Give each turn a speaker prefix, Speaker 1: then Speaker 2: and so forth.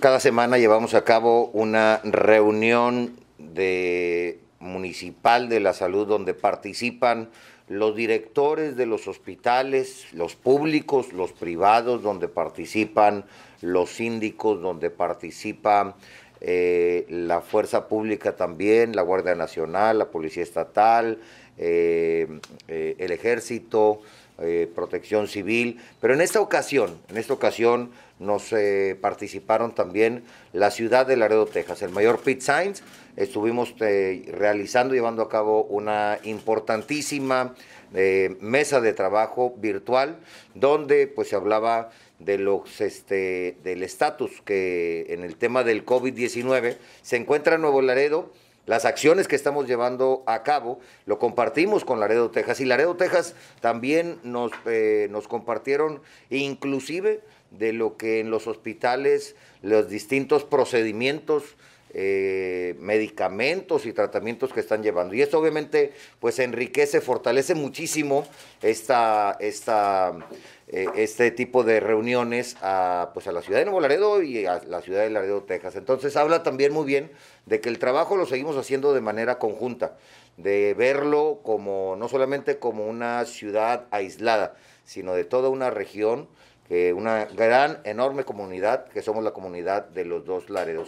Speaker 1: Cada semana llevamos a cabo una reunión de municipal de la salud donde participan los directores de los hospitales, los públicos, los privados, donde participan los síndicos, donde participa eh, la fuerza pública también, la Guardia Nacional, la Policía Estatal, eh, eh, el Ejército, eh, protección civil, pero en esta ocasión, en esta ocasión nos eh, participaron también la ciudad de Laredo, Texas, el mayor Pete Sainz, estuvimos eh, realizando, llevando a cabo una importantísima mesa de trabajo virtual, donde pues se hablaba de los este del estatus que en el tema del COVID-19 se encuentra en Nuevo Laredo, las acciones que estamos llevando a cabo lo compartimos con Laredo, Texas y Laredo, Texas también nos, eh, nos compartieron inclusive de lo que en los hospitales, los distintos procedimientos eh, medicamentos y tratamientos que están llevando. Y esto obviamente pues enriquece, fortalece muchísimo esta, eh, este tipo de reuniones a, pues, a la ciudad de Nuevo Laredo y a la ciudad de Laredo, Texas. Entonces habla también muy bien de que el trabajo lo seguimos haciendo de manera conjunta, de verlo como no solamente como una ciudad aislada, sino de toda una región, una gran, enorme comunidad, que somos la comunidad de los dos Laredos.